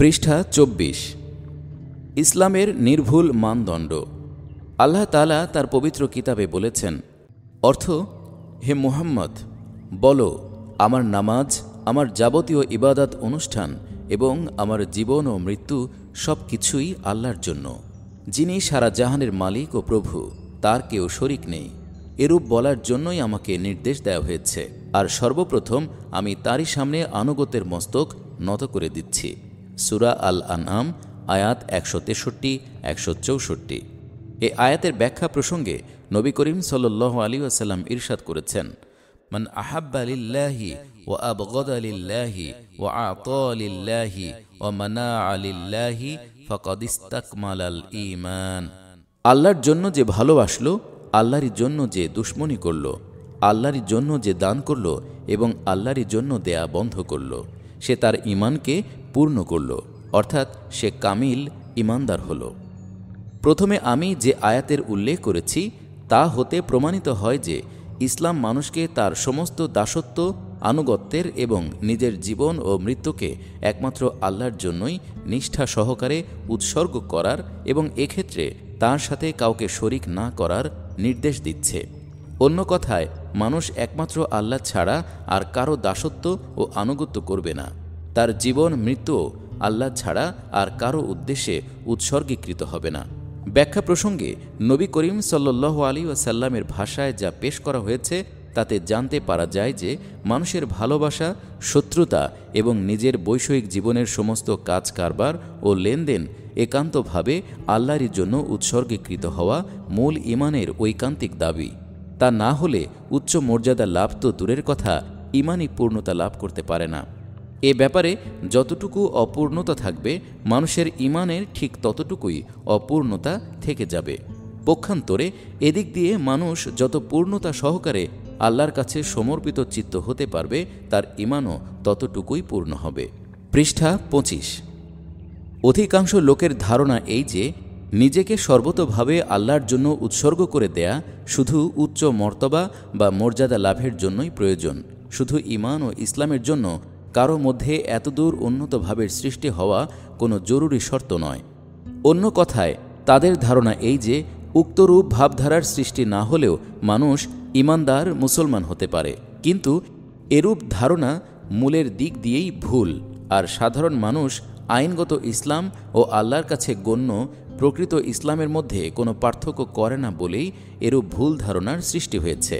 পৃষ্ঠা চব্বিশ ইসলামের নির্ভুল মানদণ্ড আল্লাহ তালা তার পবিত্র কিতাবে বলেছেন অর্থ হে মুহাম্মদ বলো আমার নামাজ আমার যাবতীয় ইবাদত অনুষ্ঠান এবং আমার জীবন ও মৃত্যু সব কিছুই আল্লাহর জন্য যিনি সারা জাহানের মালিক ও প্রভু তার কেউ শরিক নেই এরূপ বলার জন্যই আমাকে নির্দেশ দেওয়া হয়েছে আর সর্বপ্রথম আমি তারই সামনে আনুগত্যের মস্তক নত করে দিচ্ছি সুরা আল আনাম আয়াত একশো তেষট্টি একশো চৌষট্টি এ আয়াতের ব্যাখ্যা প্রসঙ্গে নবী করিম সাল আলী আসাল্লাম ইরশাদ করেছেন মান আহাব্বা আলিল্লাহি ও আবগদ আলিল্লাহি ও আত আলিল্লাহি ও মানা আলিল্লাহি মাল আল ইমান আল্লাহর জন্য যে ভালোবাসলো আল্লাহর জন্য যে দুশ্মনী করল আল্লাহর জন্য যে দান করল এবং আল্লাহর জন্য দেয়া বন্ধ করল সে তার ইমানকে পূর্ণ করল অর্থাৎ সে কামিল ইমানদার হল প্রথমে আমি যে আয়াতের উল্লেখ করেছি তা হতে প্রমাণিত হয় যে ইসলাম মানুষকে তার সমস্ত দাসত্ব আনুগত্যের এবং নিজের জীবন ও মৃত্যুকে একমাত্র আল্লাহর জন্যই নিষ্ঠা সহকারে উৎসর্গ করার এবং এক্ষেত্রে তার সাথে কাউকে শরিক না করার নির্দেশ দিচ্ছে অন্য কথায় মানুষ একমাত্র আল্লাহ ছাড়া আর কারো দাসত্ব ও আনুগত্য করবে না তার জীবন মৃত্যু আল্লাহ ছাড়া আর কারো উদ্দেশ্যে উৎসর্গীকৃত হবে না ব্যাখ্যা প্রসঙ্গে নবী করিম সাল্লু আলী ওয়াসাল্লামের ভাষায় যা পেশ করা হয়েছে তাতে জানতে পারা যায় যে মানুষের ভালোবাসা শত্রুতা এবং নিজের বৈষয়িক জীবনের সমস্ত কাজ কারবার ও লেনদেন একান্তভাবে আল্লাহরই জন্য উৎসর্গীকৃত হওয়া মূল ইমানের ঐকান্তিক দাবি তা না হলে উচ্চ মর্যাদা লাভ তো দূরের কথা ইমানই পূর্ণতা লাভ করতে পারে না এ ব্যাপারে যতটুকু অপূর্ণতা থাকবে মানুষের ইমানের ঠিক ততটুকুই অপূর্ণতা থেকে যাবে পক্ষান্তরে এদিক দিয়ে মানুষ যত পূর্ণতা সহকারে আল্লাহর কাছে সমর্পিত চিত্ত হতে পারবে তার ইমানও ততটুকুই পূর্ণ হবে পৃষ্ঠা পঁচিশ অধিকাংশ লোকের ধারণা এই যে নিজেকে সর্বতভাবে আল্লাহর জন্য উৎসর্গ করে দেয়া শুধু উচ্চ মর্তবা বা মর্যাদা লাভের জন্যই প্রয়োজন শুধু ইমান ও ইসলামের জন্য কারো মধ্যে এতদূর উন্নত ভাবের সৃষ্টি হওয়া কোনো জরুরি শর্ত নয় অন্য কথায় তাদের ধারণা এই যে উক্তরূপ ভাবধারার সৃষ্টি না হলেও মানুষ ইমানদার মুসলমান হতে পারে কিন্তু এরূপ ধারণা মূলের দিক দিয়েই ভুল আর সাধারণ মানুষ আইনগত ইসলাম ও আল্লাহর কাছে গণ্য প্রকৃত ইসলামের মধ্যে কোনো পার্থক্য করে না বলেই এরূপ ভুল ধারণার সৃষ্টি হয়েছে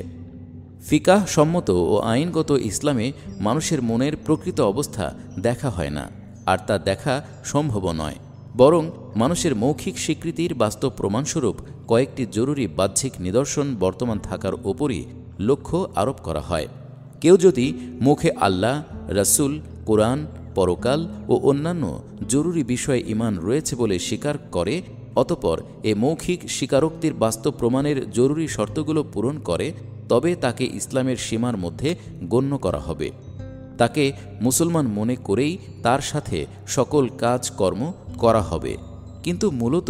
ফিকাহ সম্মত ও আইনগত ইসলামে মানুষের মনের প্রকৃত অবস্থা দেখা হয় না আর তা দেখা সম্ভব নয় বরং মানুষের মৌখিক স্বীকৃতির বাস্তব প্রমাণস্বরূপ কয়েকটি জরুরি বাহ্যিক নিদর্শন বর্তমান থাকার ওপরই লক্ষ্য আরোপ করা হয় কেউ যদি মুখে আল্লাহ রাসুল কোরআন পরকাল ও অন্যান্য জরুরি বিষয়ে ইমান রয়েছে বলে স্বীকার করে অতপর এ মৌখিক স্বীকারোক্তির বাস্তব প্রমাণের জরুরি শর্তগুলো পূরণ করে তবে তাকে ইসলামের সীমার মধ্যে গণ্য করা হবে তাকে মুসলমান মনে করেই তার সাথে সকল কাজ কর্ম করা হবে কিন্তু মূলত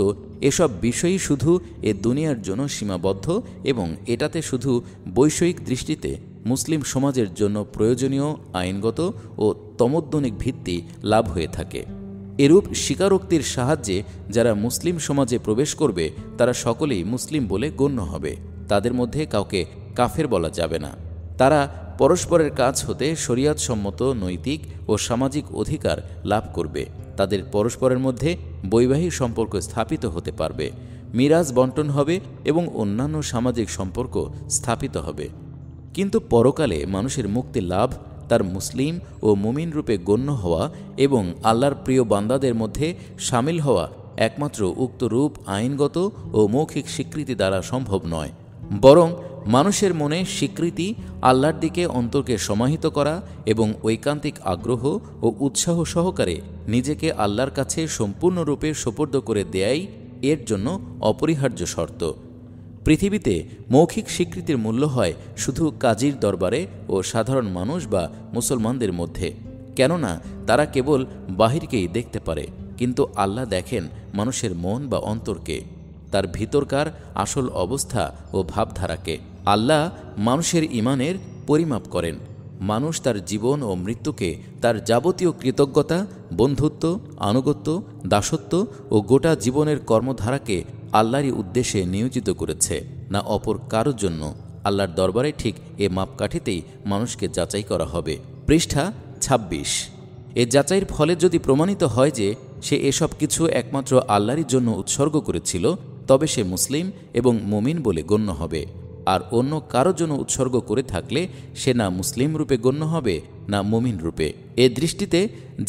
এসব বিষয়ই শুধু এ দুনিয়ার জন্য সীমাবদ্ধ এবং এটাতে শুধু বৈষয়িক দৃষ্টিতে মুসলিম সমাজের জন্য প্রয়োজনীয় আইনগত ও তমদ্দনিক ভিত্তি লাভ হয়ে থাকে এরূপ স্বীকারোক্তির সাহায্যে যারা মুসলিম সমাজে প্রবেশ করবে তারা সকলেই মুসলিম বলে গণ্য হবে তাদের মধ্যে কাউকে কাফের বলা যাবে না তারা পরস্পরের কাজ হতে সম্মত নৈতিক ও সামাজিক অধিকার লাভ করবে তাদের পরস্পরের মধ্যে বৈবাহিক সম্পর্ক স্থাপিত হতে পারবে মিরাজ বন্টন হবে এবং অন্যান্য সামাজিক সম্পর্ক স্থাপিত হবে কিন্তু পরকালে মানুষের মুক্তি লাভ তার মুসলিম ও মুমিন রূপে গণ্য হওয়া এবং আল্লাহর প্রিয় বান্দাদের মধ্যে সামিল হওয়া একমাত্র উক্ত রূপ আইনগত ও মৌখিক স্বীকৃতি দ্বারা সম্ভব নয় বরং মানুষের মনে স্বীকৃতি আল্লাহর দিকে অন্তরকে সমাহিত করা এবং ঐকান্তিক আগ্রহ ও উৎসাহ সহকারে নিজেকে আল্লাহর কাছে সম্পূর্ণরূপে সোপর্দ করে দেয়াই এর জন্য অপরিহার্য শর্ত পৃথিবীতে মৌখিক স্বীকৃতির মূল্য হয় শুধু কাজীর দরবারে ও সাধারণ মানুষ বা মুসলমানদের মধ্যে কেননা তারা কেবল বাহিরকেই দেখতে পারে কিন্তু আল্লাহ দেখেন মানুষের মন বা অন্তরকে তার ভিতরকার আসল অবস্থা ও ভাবধারাকে আল্লাহ মানুষের ইমানের পরিমাপ করেন মানুষ তার জীবন ও মৃত্যুকে তার যাবতীয় কৃতজ্ঞতা বন্ধুত্ব আনুগত্য দাসত্ব ও গোটা জীবনের কর্মধারাকে আল্লাহরই উদ্দেশ্যে নিয়োজিত করেছে না অপর কারোর জন্য আল্লাহর দরবারে ঠিক এ মাপকাঠিতেই মানুষকে যাচাই করা হবে পৃষ্ঠা ২৬ এ যাচাইয়ের ফলে যদি প্রমাণিত হয় যে সে এসব কিছু একমাত্র আল্লাহরই জন্য উৎসর্গ করেছিল তবে সে মুসলিম এবং মুমিন বলে গণ্য হবে আর অন্য কারো জন্য উৎসর্গ করে থাকলে সে না মুসলিম রূপে গণ্য হবে না মুমিন রূপে এ দৃষ্টিতে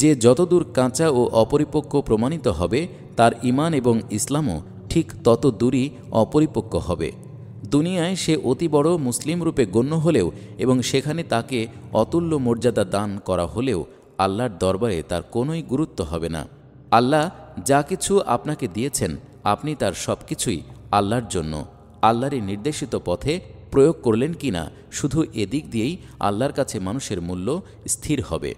যে যতদূর কাঁচা ও অপরিপক্ক প্রমাণিত হবে তার ইমান এবং ইসলামও ঠিক তত দূরই অপরিপক্ক হবে দুনিয়ায় সে অতি বড় মুসলিম রূপে গণ্য হলেও এবং সেখানে তাকে অতুল্য মর্যাদা দান করা হলেও আল্লাহর দরবারে তার কোনোই গুরুত্ব হবে না আল্লাহ যা কিছু আপনাকে দিয়েছেন আপনি তার সব কিছুই আল্লাহর জন্য আল্লাহরই নির্দেশিত পথে প্রয়োগ করলেন কি না শুধু এদিক দিয়েই আল্লাহর কাছে মানুষের মূল্য স্থির হবে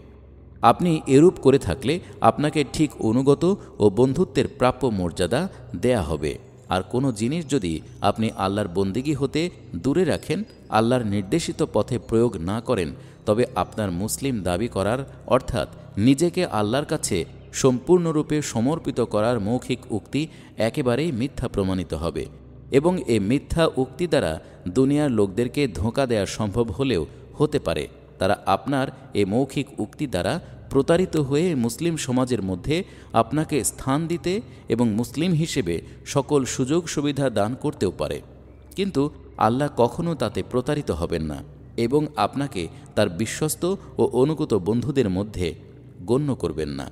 আপনি এরূপ করে থাকলে আপনাকে ঠিক অনুগত ও বন্ধুত্বের প্রাপ্য মর্যাদা দেয়া হবে আর কোনো জিনিস যদি আপনি আল্লাহর বন্দিগি হতে দূরে রাখেন আল্লাহর নির্দেশিত পথে প্রয়োগ না করেন তবে আপনার মুসলিম দাবি করার অর্থাৎ নিজেকে আল্লাহর কাছে সম্পূর্ণরূপে সমর্পিত করার মৌখিক উক্তি একেবারেই মিথ্যা প্রমাণিত হবে এবং এ মিথ্যা উক্তি দ্বারা দুনিয়ার লোকদেরকে ধোঁকা দেওয়া সম্ভব হলেও হতে পারে তারা আপনার এ মৌখিক উক্তি দ্বারা প্রতারিত হয়ে মুসলিম সমাজের মধ্যে আপনাকে স্থান দিতে এবং মুসলিম হিসেবে সকল সুযোগ সুবিধা দান করতেও পারে কিন্তু আল্লাহ কখনও তাতে প্রতারিত হবেন না এবং আপনাকে তার বিশ্বস্ত ও অনুগত বন্ধুদের মধ্যে গণ্য করবেন না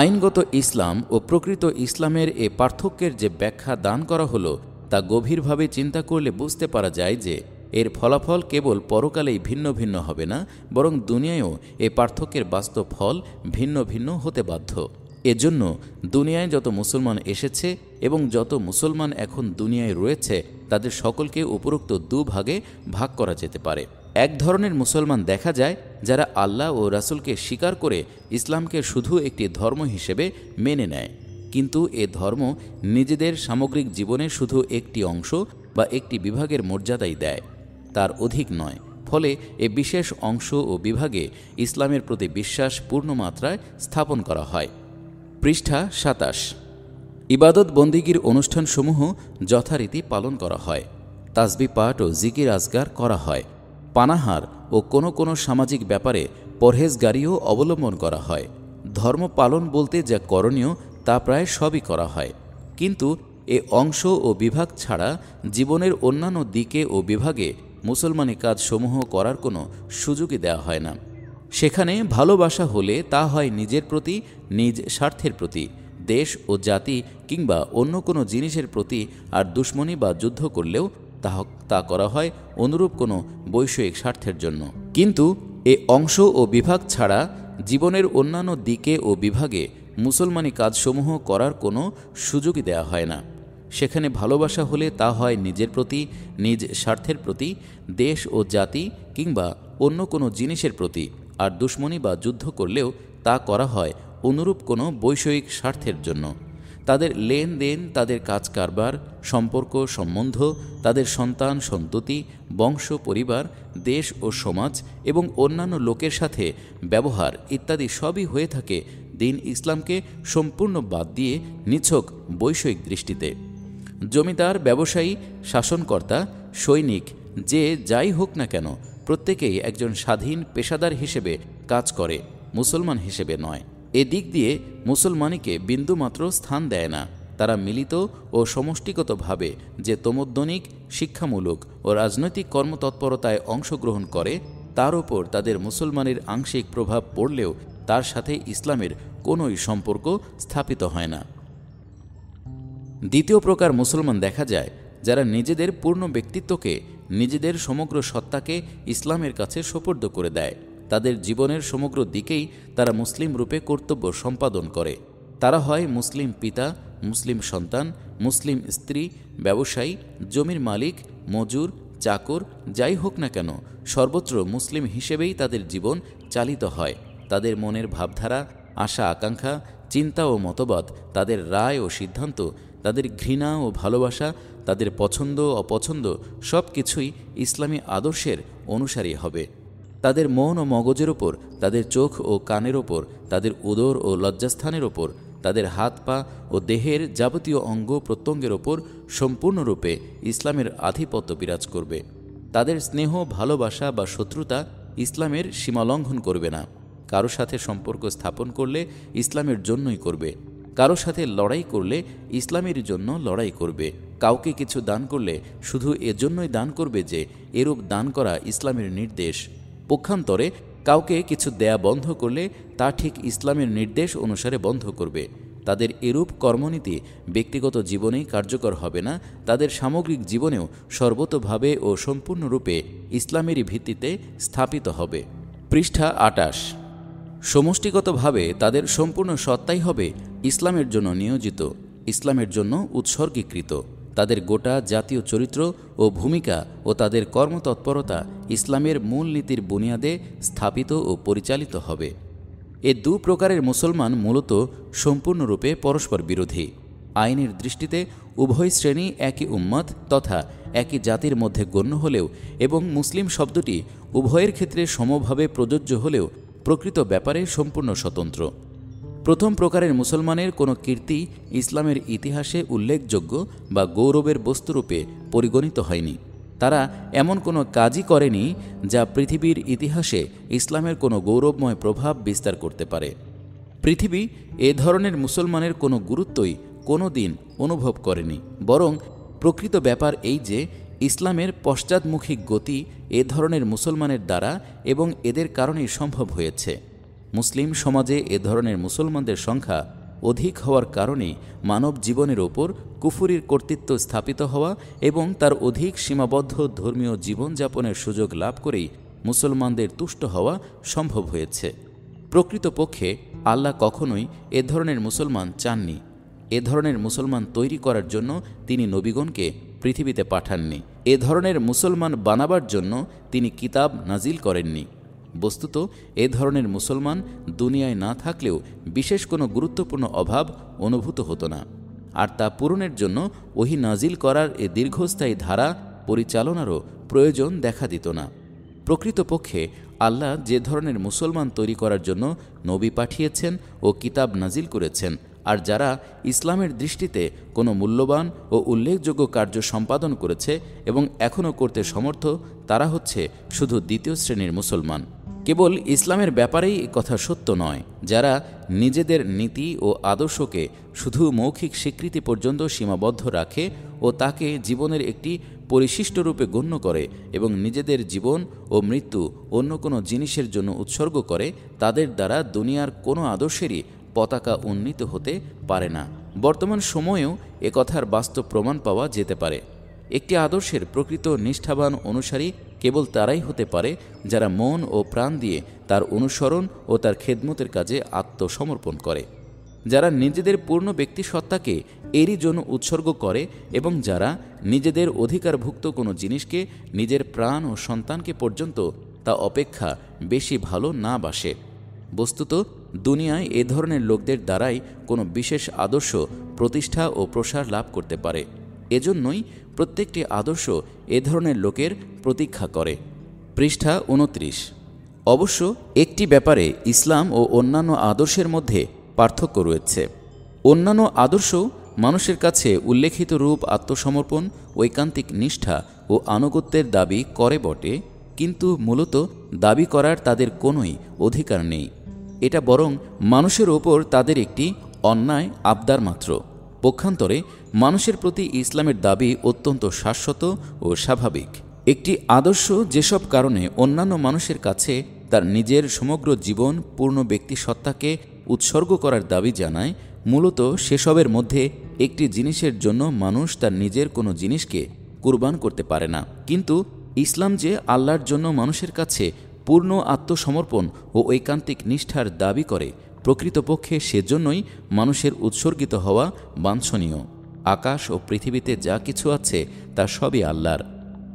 আইনগত ইসলাম ও প্রকৃত ইসলামের এ পার্থক্যের যে ব্যাখ্যা দান করা হলো তা গভীরভাবে চিন্তা করলে বুঝতে পারা যায় যে এর ফলাফল কেবল পরকালেই ভিন্ন ভিন্ন হবে না বরং দুনিয়ায়ও এ পার্থক্যের বাস্তব ফল ভিন্ন ভিন্ন হতে বাধ্য এজন্য দুনিয়ায় যত মুসলমান এসেছে এবং যত মুসলমান এখন দুনিয়ায় রয়েছে তাদের সকলকে উপরোক্ত দুভাগে ভাগ করা যেতে পারে এক ধরনের মুসলমান দেখা যায় যারা আল্লাহ ও রাসুলকে স্বীকার করে ইসলামকে শুধু একটি ধর্ম হিসেবে মেনে নেয় কিন্তু এ ধর্ম নিজেদের সামগ্রিক জীবনে শুধু একটি অংশ বা একটি বিভাগের মর্যাদাই দেয় তার অধিক নয় ফলে এ বিশেষ অংশ ও বিভাগে ইসলামের প্রতি বিশ্বাস পূর্ণ মাত্রায় স্থাপন করা হয় পৃষ্ঠা সাতাশ ইবাদত বন্দিগির অনুষ্ঠানসমূহ যথারীতি পালন করা হয় তাজবি পাঠ ও জিকির আজগার করা হয় পানাহার ও কোনো কোনো সামাজিক ব্যাপারে পরহেজগারিও অবলম্বন করা হয় ধর্ম পালন বলতে যা করণীয় তা প্রায় সবই করা হয় কিন্তু এ অংশ ও বিভাগ ছাড়া জীবনের অন্যান্য দিকে ও বিভাগে মুসলমানি কাজসমূহ করার কোনো সুযোগই দেওয়া হয় না সেখানে ভালোবাসা হলে তা হয় নিজের প্রতি নিজ স্বার্থের প্রতি দেশ ও জাতি কিংবা অন্য কোনো জিনিসের প্রতি আর দুশ্মনী বা যুদ্ধ করলেও তা করা হয় অনুরূপ কোনো বৈষয়িক স্বার্থের জন্য কিন্তু এ অংশ ও বিভাগ ছাড়া জীবনের অন্যান্য দিকে ও বিভাগে মুসলমানি কাজসমূহ করার কোনো সুযোগই দেয়া হয় না সেখানে ভালোবাসা হলে তা হয় নিজের প্রতি নিজ স্বার্থের প্রতি দেশ ও জাতি কিংবা অন্য কোনো জিনিসের প্রতি আর দুশ্মনী বা যুদ্ধ করলেও তা করা হয় অনুরূপ কোনো বৈষয়িক স্বার্থের জন্য তাদের লেনদেন তাদের কাজ কারবার সম্পর্ক সম্বন্ধ তাদের সন্তান সন্ততি বংশ পরিবার দেশ ও সমাজ এবং অন্যান্য লোকের সাথে ব্যবহার ইত্যাদি সবই হয়ে থাকে দিন ইসলামকে সম্পূর্ণ বাদ দিয়ে নিছক বৈষয়িক দৃষ্টিতে জমিদার ব্যবসায়ী শাসনকর্তা সৈনিক যে যাই হোক না কেন প্রত্যেকেই একজন স্বাধীন পেশাদার হিসেবে কাজ করে মুসলমান হিসেবে নয় এদিক দিয়ে মুসলমানিকে বিন্দুমাত্র স্থান দেয় না তারা মিলিত ও সমষ্টিগতভাবে যে তমোদ্যনিক শিক্ষামূলক ও রাজনৈতিক কর্মতৎপরতায় অংশগ্রহণ করে তার ওপর তাদের মুসলমানের আংশিক প্রভাব পড়লেও তার সাথে ইসলামের কোনোই সম্পর্ক স্থাপিত হয় না দ্বিতীয় প্রকার মুসলমান দেখা যায় যারা নিজেদের পূর্ণ ব্যক্তিত্বকে নিজেদের সমগ্র সত্তাকে ইসলামের কাছে সোপর্দ করে দেয় তাদের জীবনের সমগ্র দিকেই তারা মুসলিম রূপে কর্তব্য সম্পাদন করে তারা হয় মুসলিম পিতা মুসলিম সন্তান মুসলিম স্ত্রী ব্যবসায়ী জমির মালিক মজুর চাকর যাই হোক না কেন সর্বত্র মুসলিম হিসেবেই তাদের জীবন চালিত হয় তাদের মনের ভাবধারা আশা আকাঙ্ক্ষা চিন্তা ও মতবাদ তাদের রায় ও সিদ্ধান্ত তাদের ঘৃণা ও ভালোবাসা তাদের পছন্দ অপছন্দ সব কিছুই ইসলামী আদর্শের অনুসারী হবে তাদের মন ও মগজের ওপর তাদের চোখ ও কানের ওপর তাদের উদর ও লজ্জাস্থানের ওপর তাদের হাত পা ও দেহের যাবতীয় অঙ্গ প্রত্যঙ্গের ওপর সম্পূর্ণরূপে ইসলামের আধিপত্য বিরাজ করবে তাদের স্নেহ ভালোবাসা বা শত্রুতা ইসলামের সীমালঙ্ঘন করবে না কারো সাথে সম্পর্ক স্থাপন করলে ইসলামের জন্যই করবে কারো সাথে লড়াই করলে ইসলামের জন্য লড়াই করবে কাউকে কিছু দান করলে শুধু এজন্যই দান করবে যে এরূপ দান করা ইসলামের নির্দেশ পক্ষান্তরে কাউকে কিছু দেয়া বন্ধ করলে তা ঠিক ইসলামের নির্দেশ অনুসারে বন্ধ করবে তাদের এরূপ কর্মনীতি ব্যক্তিগত জীবনেই কার্যকর হবে না তাদের সামগ্রিক জীবনেও সর্বতভাবে ও সম্পূর্ণরূপে ইসলামেরই ভিত্তিতে স্থাপিত হবে পৃষ্ঠা আটাশ সমষ্টিগতভাবে তাদের সম্পূর্ণ সত্তাই হবে ইসলামের জন্য নিয়োজিত ইসলামের জন্য উৎসর্গীকৃত তাদের গোটা জাতীয় চরিত্র ও ভূমিকা ও তাদের কর্মতৎপরতা ইসলামের মূলনীতির বুনিয়াদে স্থাপিত ও পরিচালিত হবে এ দু প্রকারের মুসলমান মূলত সম্পূর্ণরূপে পরস্পর বিরোধী আইনের দৃষ্টিতে উভয় শ্রেণী একই উম্মত তথা একই জাতির মধ্যে গণ্য হলেও এবং মুসলিম শব্দটি উভয়ের ক্ষেত্রে সমভাবে প্রযোজ্য হলেও প্রকৃত ব্যাপারে সম্পূর্ণ স্বতন্ত্র প্রথম প্রকারের মুসলমানের কোনো কীর্তি ইসলামের ইতিহাসে উল্লেখযোগ্য বা গৌরবের বস্তুরূপে পরিগণিত হয়নি তারা এমন কোনো কাজই করেনি যা পৃথিবীর ইতিহাসে ইসলামের কোনো গৌরবময় প্রভাব বিস্তার করতে পারে পৃথিবী এ ধরনের মুসলমানের কোনো গুরুত্বই কোনো দিন অনুভব করেনি বরং প্রকৃত ব্যাপার এই যে ইসলামের পশ্চাদমুখী গতি এ ধরনের মুসলমানের দ্বারা এবং এদের কারণেই সম্ভব হয়েছে মুসলিম সমাজে এ ধরনের মুসলমানদের সংখ্যা অধিক হওয়ার কারণে মানব জীবনের ওপর কুফুরির কর্তৃত্ব স্থাপিত হওয়া এবং তার অধিক সীমাবদ্ধ ধর্মীয় জীবনযাপনের সুযোগ লাভ করেই মুসলমানদের তুষ্ট হওয়া সম্ভব হয়েছে প্রকৃতপক্ষে আল্লাহ কখনোই এ ধরনের মুসলমান চাননি এ ধরনের মুসলমান তৈরি করার জন্য তিনি নবীগণকে পৃথিবীতে পাঠাননি এ ধরনের মুসলমান বানাবার জন্য তিনি কিতাব নাজিল করেননি বস্তুত এ ধরনের মুসলমান দুনিয়ায় না থাকলেও বিশেষ কোনো গুরুত্বপূর্ণ অভাব অনুভূত হতো না আর তা পূরণের জন্য ওহি নাজিল করার এ দীর্ঘস্থায়ী ধারা পরিচালনারও প্রয়োজন দেখা দিত না প্রকৃতপক্ষে আল্লাহ যে ধরনের মুসলমান তৈরি করার জন্য নবী পাঠিয়েছেন ও কিতাব নাজিল করেছেন আর যারা ইসলামের দৃষ্টিতে কোনো মূল্যবান ও উল্লেখযোগ্য কার্য সম্পাদন করেছে এবং এখনও করতে সমর্থ তারা হচ্ছে শুধু দ্বিতীয় শ্রেণীর মুসলমান কেবল ইসলামের ব্যাপারেই কথা সত্য নয় যারা নিজেদের নীতি ও আদর্শকে শুধু মৌখিক স্বীকৃতি পর্যন্ত সীমাবদ্ধ রাখে ও তাকে জীবনের একটি পরিশিষ্ট রূপে গণ্য করে এবং নিজেদের জীবন ও মৃত্যু অন্য কোনো জিনিসের জন্য উৎসর্গ করে তাদের দ্বারা দুনিয়ার কোনো আদর্শেরই পতাকা উন্নীত হতে পারে না বর্তমান সময়েও একথার বাস্তব প্রমাণ পাওয়া যেতে পারে একটি আদর্শের প্রকৃত নিষ্ঠাবান অনুসারী কেবল তারাই হতে পারে যারা মন ও প্রাণ দিয়ে তার অনুসরণ ও তার খেদমতের কাজে আত্মসমর্পণ করে যারা নিজেদের পূর্ণ ব্যক্তিসত্তাকে এরই জন্য উৎসর্গ করে এবং যারা নিজেদের অধিকারভুক্ত কোনো জিনিসকে নিজের প্রাণ ও সন্তানকে পর্যন্ত তা অপেক্ষা বেশি ভালো না বাসে বস্তুত দুনিয়ায় এ ধরনের লোকদের দ্বারাই কোনো বিশেষ আদর্শ প্রতিষ্ঠা ও প্রসার লাভ করতে পারে এজন্যই প্রত্যেকটি আদর্শ এ ধরনের লোকের প্রতীক্ষা করে পৃষ্ঠা উনত্রিশ অবশ্য একটি ব্যাপারে ইসলাম ও অন্যান্য আদর্শের মধ্যে পার্থক্য রয়েছে অন্যান্য আদর্শ মানুষের কাছে উল্লেখিত রূপ আত্মসমর্পণ ঐকান্তিক নিষ্ঠা ও আনুগত্যের দাবি করে বটে কিন্তু মূলত দাবি করার তাদের কোনোই অধিকার নেই এটা বরং মানুষের ওপর তাদের একটি অন্যায় আবদার মাত্র পক্ষান্তরে মানুষের প্রতি ইসলামের দাবি অত্যন্ত শাশ্বত ও স্বাভাবিক একটি আদর্শ যেসব কারণে অন্যান্য মানুষের কাছে তার নিজের সমগ্র জীবন পূর্ণ ব্যক্তি সত্তাকে উৎসর্গ করার দাবি জানায় মূলত সেসবের মধ্যে একটি জিনিসের জন্য মানুষ তার নিজের কোনো জিনিসকে কুরবান করতে পারে না কিন্তু ইসলাম যে আল্লাহর জন্য মানুষের কাছে পূর্ণ আত্মসমর্পণ ও ঐকান্তিক নিষ্ঠার দাবি করে প্রকৃতপক্ষে সেজন্যই মানুষের উৎসর্গিত হওয়া বাঞ্ছনীয় আকাশ ও পৃথিবীতে যা কিছু আছে তা সবই আল্লাহর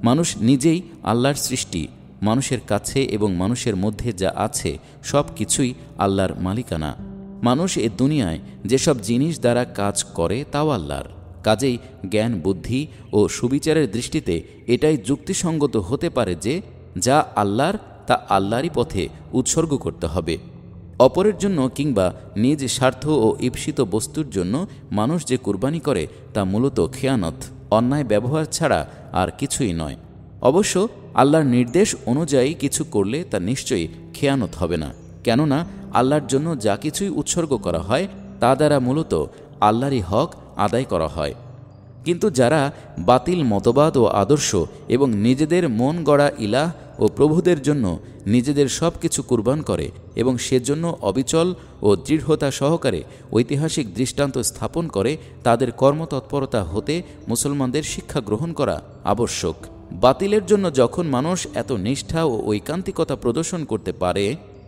মানুষ নিজেই আল্লাহর সৃষ্টি মানুষের কাছে এবং মানুষের মধ্যে যা আছে সব কিছুই আল্লাহর মালিকানা মানুষ এ দুনিয়ায় যেসব জিনিস দ্বারা কাজ করে তাও আল্লাহর কাজেই জ্ঞান বুদ্ধি ও সুবিচারের দৃষ্টিতে এটাই যুক্তিসঙ্গত হতে পারে যে যা আল্লাহর তা আল্লাহরই পথে উৎসর্গ করতে হবে অপরের জন্য কিংবা নিজ স্বার্থ ও ঈপ্সিত বস্তুর জন্য মানুষ যে কুরবানি করে তা মূলত খেয়ানত অন্যায় ব্যবহার ছাড়া আর কিছুই নয় অবশ্য আল্লাহর নির্দেশ অনুযায়ী কিছু করলে তা নিশ্চয়ই খেয়ানত হবে না কেননা আল্লাহর জন্য যা কিছুই উৎসর্গ করা হয় তা দ্বারা মূলত আল্লাহরই হক আদায় করা হয় কিন্তু যারা বাতিল মতবাদ ও আদর্শ এবং নিজেদের মন গড়া ইলাহ ও প্রভুদের জন্য নিজেদের সব কিছু কুরবান করে এবং সেজন্য অবিচল ও দৃঢ়তা সহকারে ঐতিহাসিক দৃষ্টান্ত স্থাপন করে তাদের কর্মতৎপরতা হতে মুসলমানদের শিক্ষা গ্রহণ করা আবশ্যক বাতিলের জন্য যখন মানুষ এত নিষ্ঠা ও ঐকান্তিকতা প্রদর্শন করতে পারে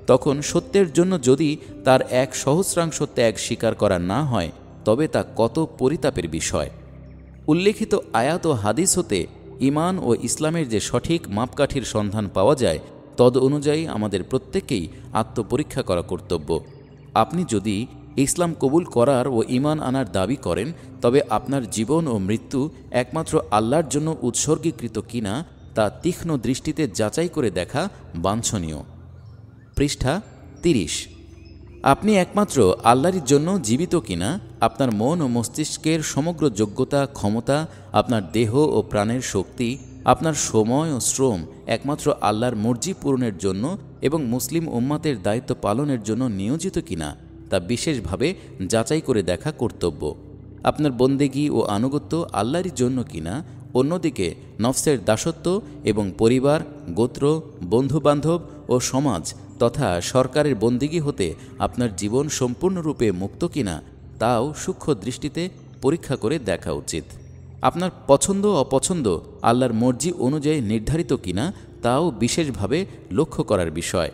তখন সত্যের জন্য যদি তার এক সহস্রাংশ ত্যাগ স্বীকার করা না হয় তবে তা কত পরিতাপের বিষয় উল্লেখিত আয়াত ও হাদিস হতে ইমান ও ইসলামের যে সঠিক মাপকাঠির সন্ধান পাওয়া যায় তদ অনুযায়ী আমাদের প্রত্যেকেই আত্মপরীক্ষা করা কর্তব্য আপনি যদি ইসলাম কবুল করার ও ইমান আনার দাবি করেন তবে আপনার জীবন ও মৃত্যু একমাত্র আল্লাহর জন্য উৎসর্গীকৃত কিনা তা তীক্ষ্ণ দৃষ্টিতে যাচাই করে দেখা বাঞ্ছনীয় পৃষ্ঠা তিরিশ আপনি একমাত্র আল্লাহর জন্য জীবিত কিনা আপনার মন ও মস্তিষ্কের সমগ্র যোগ্যতা ক্ষমতা আপনার দেহ ও প্রাণের শক্তি আপনার সময় ও শ্রম একমাত্র আল্লাহর মর্জি পূরণের জন্য এবং মুসলিম উম্মাতের দায়িত্ব পালনের জন্য নিয়োজিত কিনা তা বিশেষভাবে যাচাই করে দেখা কর্তব্য আপনার বন্দেগি ও আনুগত্য আল্লাহরই জন্য কিনা অন্যদিকে নফসের দাসত্ব এবং পরিবার গোত্র বন্ধুবান্ধব ও সমাজ তথা সরকারের বন্দিগি হতে আপনার জীবন সম্পূর্ণরূপে মুক্ত কিনা তাও সূক্ষ্ম দৃষ্টিতে পরীক্ষা করে দেখা উচিত আপনার পছন্দ অপছন্দ আল্লাহর মর্জি অনুযায়ী নির্ধারিত কিনা তাও বিশেষভাবে লক্ষ্য করার বিষয়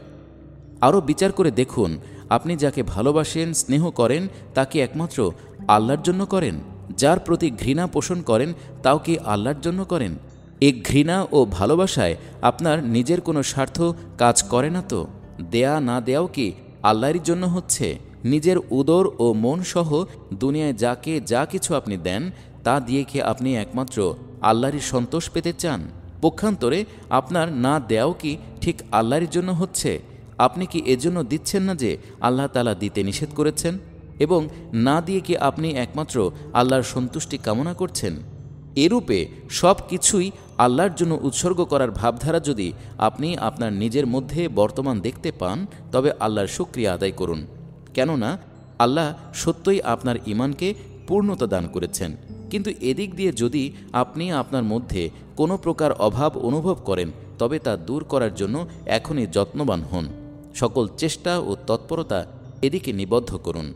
আরও বিচার করে দেখুন আপনি যাকে ভালোবাসেন স্নেহ করেন তাকে একমাত্র আল্লাহর জন্য করেন যার প্রতি ঘৃণা পোষণ করেন তাও কি আল্লাহর জন্য করেন এই ঘৃণা ও ভালোবাসায় আপনার নিজের কোনো স্বার্থ কাজ করে না তো দেয়া না দেয়াও কি আল্লাহর জন্য হচ্ছে নিজের উদর ও মন সহ দুনিয়ায় যাকে যা কিছু আপনি দেন তা দিয়ে কি আপনি একমাত্র আল্লাহরই সন্তোষ পেতে চান পক্ষান্তরে আপনার না দেয়াও কি ঠিক আল্লাহর জন্য হচ্ছে আপনি কি এজন্য দিচ্ছেন না যে আল্লাহ তালা দিতে নিষেধ করেছেন এবং না দিয়ে কি আপনি একমাত্র আল্লাহর সন্তুষ্টি কামনা করছেন এরূপে সব কিছুই আল্লাহর জন্য উৎসর্গ করার ভাবধারা যদি আপনি আপনার নিজের মধ্যে বর্তমান দেখতে পান তবে আল্লাহর শুক্রিয়া আদায় করুন কেননা আল্লাহ সত্যই আপনার ইমানকে পূর্ণতা দান করেছেন কিন্তু এদিক দিয়ে যদি আপনি আপনার মধ্যে কোনো প্রকার অভাব অনুভব করেন তবে তা দূর করার জন্য এখনই যত্নবান হন সকল চেষ্টা ও তৎপরতা এদিকে নিবদ্ধ করুন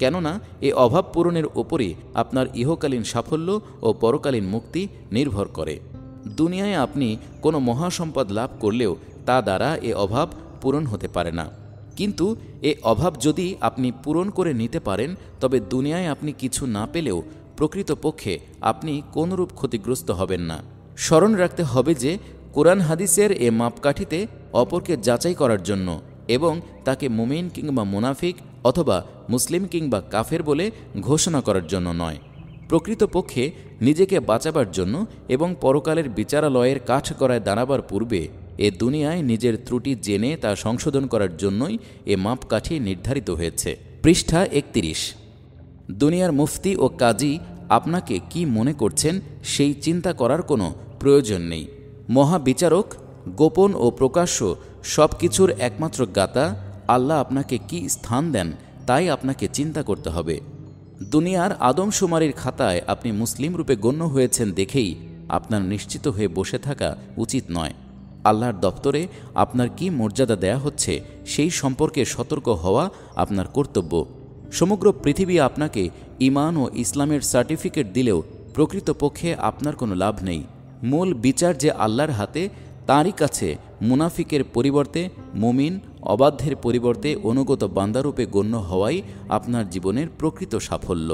কেননা এ অভাব পূরণের ওপরই আপনার ইহকালীন সাফল্য ও পরকালীন মুক্তি নির্ভর করে দুনিয়ায় আপনি কোনো মহাসম্পদ লাভ করলেও তা দ্বারা এ অভাব পূরণ হতে পারে না কিন্তু এ অভাব যদি আপনি পূরণ করে নিতে পারেন তবে দুনিয়ায় আপনি কিছু না পেলেও প্রকৃতপক্ষে আপনি কোনরূপ ক্ষতিগ্রস্ত হবেন না স্মরণ রাখতে হবে যে কোরআন হাদিসের এ মাপকাঠিতে অপরকে যাচাই করার জন্য এবং তাকে মুমিন কিংবা মুনাফিক অথবা মুসলিম কিংবা কাফের বলে ঘোষণা করার জন্য নয় প্রকৃতপক্ষে নিজেকে বাঁচাবার জন্য এবং পরকালের বিচারালয়ের কাঠ করায় দাঁড়াবার পূর্বে এ দুনিয়ায় নিজের ত্রুটি জেনে তা সংশোধন করার জন্যই এ মাপকাঠি নির্ধারিত হয়েছে পৃষ্ঠা একত্রিশ দুনিয়ার মুফতি ও কাজী আপনাকে কি মনে করছেন সেই চিন্তা করার কোনো প্রয়োজন নেই মহাবিচারক গোপন ও প্রকাশ্য সব কিছুর একমাত্র গাতা আল্লাহ আপনাকে কি স্থান দেন তাই আপনাকে চিন্তা করতে হবে দুনিয়ার আদমশুমারির খাতায় আপনি মুসলিম রূপে গণ্য হয়েছেন দেখেই আপনার নিশ্চিত হয়ে বসে থাকা উচিত নয় আল্লাহর দপ্তরে আপনার কি মর্যাদা দেয়া হচ্ছে সেই সম্পর্কে সতর্ক হওয়া আপনার কর্তব্য সমগ্র পৃথিবী আপনাকে ইমান ও ইসলামের সার্টিফিকেট দিলেও প্রকৃতপক্ষে আপনার কোনো লাভ নেই মূল বিচার যে আল্লাহর হাতে তাঁরই কাছে মুনাফিকের পরিবর্তে মুমিন অবাধ্যের পরিবর্তে অনুগত বান্দারূপে গণ্য হওয়াই আপনার জীবনের প্রকৃত সাফল্য